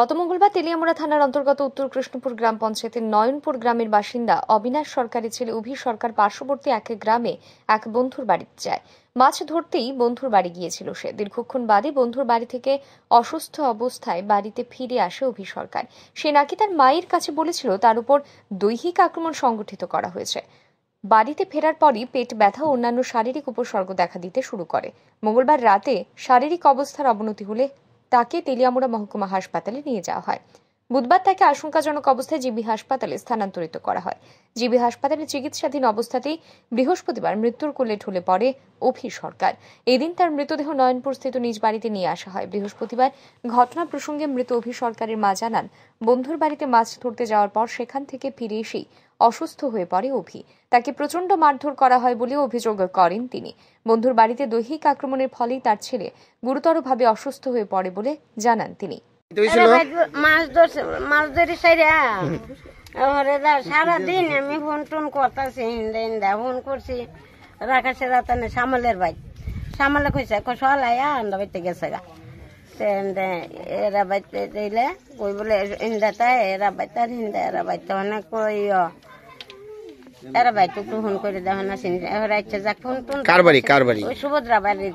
গত মঙ্গলবার তেলিয়ামুড়া থানার অন্তর্গত উত্তর কৃষ্ণপুর গ্রাম পঞ্চায়েতের নয়নপুর গ্রামের বাসিন্দা অবিনাশ সরকারের ছেলে অভি সরকার পার্শ্ববর্তী এক গ্রামে এক বন্ধুর বাড়িতে যায় মাছ ধরতেই বন্ধুর বাড়ি গিয়েছিল সে দীর্ঘক্ষণ বাদে বন্ধুর বাড়ি থেকে অসুস্থ অবস্থায় বাড়িতে ফিরে আসে অভি সরকার সে নাকি তার মায়ের কাছে বলেছিল তার উপর দৈহিক আক্রমণ সংগঠিত করা হয়েছে বাড়িতে ফেরার পরই পেট ব্যথা ও অন্যান্য শারীরিক উপসর্গ দেখা দিতে শুরু করে মঙ্গলবার রাতে শারীরিক অবস্থার অবনতি হলে তাকে তেলিয়ামুড়া মহকুমা হাসপাতালে নিয়ে যাওয়া হয় বুধবার তাকে আশঙ্কাজনক অবস্থায় জিবি হাসপাতালে স্থানান্তরিত করা হয় জিবি হাসপাতালে চিকিৎসাধীন অবস্থাতেই বৃহস্পতিবার মৃত্যুর কোলে ঢলে পড়ে অভি সরকার এদিন তার মৃতদেহ নয়নপুরস্থিত নিজ বাড়িতে নিয়ে আসা হয় বৃহস্পতিবার ঘটনা প্রসঙ্গে মৃত অভি সরকারের মা জানান বন্ধুর বাড়িতে মাছ ধরতে যাওয়ার পর সেখান থেকে ফিরে এসেই অসুস্থ হয়ে পড়ে অভি তাকে প্রচণ্ড মারধর করা হয় বলে অভিযোগ করেন তিনি বন্ধুর বাড়িতে দৈহিক আক্রমণের ফলেই তার ছেলে গুরুতরভাবে অসুস্থ হয়ে পড়ে বলে জানান তিনি খাইতে মাছ ধরছে মাছ ধরে সাইরা আমি ফোন টোন করতেছি ইন্দা ইন্দা ফোন করছি রাখাছে রাতানে সামালের ভাই সামালে কইছে কষল আয়া আন্দা বাইতে গেছে গা এরা বাইতে দিলে কই বলে ইন্দাটা এরা বাইতে হিন্দা এরা বাইতে অনেক কই এরা বাইতে তো ফোন করে দেওয়া না চিন্তা এরা ইচ্ছা যাক ফোন টোন কার বাড়ি কার বাড়ি সুভদ্রা বাড়ির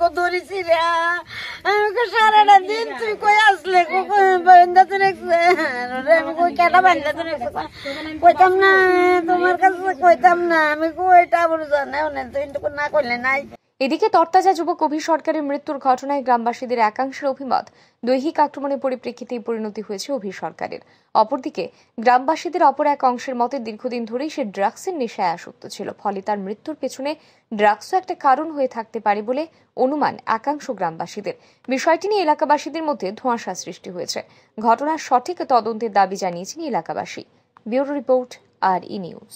কো দিন তুই কই আসলে তো আমি কই কেটা কইতাম না তোমার কাছে কইতাম না আমি কই এটা আবার জানে তুই না করলে নাই এদিকে তরতাজা যুবক অভি সরকারের মৃত্যুর ঘটনায় গ্রামবাসীদের একাংশের অভিমত দৈহিক আক্রমণের পরিপ্রেক্ষিতেই পরিণতি হয়েছে অভি সরকারের অপরদিকে গ্রামবাসীদের অপর এক অংশের মতে দীর্ঘদিন ধরেই সে ড্রাগসের নেশায় আসক্ত ছিল ফলে তার মৃত্যুর পেছনে ড্রাগসও একটা কারণ হয়ে থাকতে পারে বলে অনুমান একাংশ গ্রামবাসীদের বিষয়টি নিয়ে এলাকাবাসীদের মধ্যে ধোঁয়াশা সৃষ্টি হয়েছে ঘটনার সঠিক তদন্তের দাবি জানিয়েছেন এলাকাবাসী bureau report R E news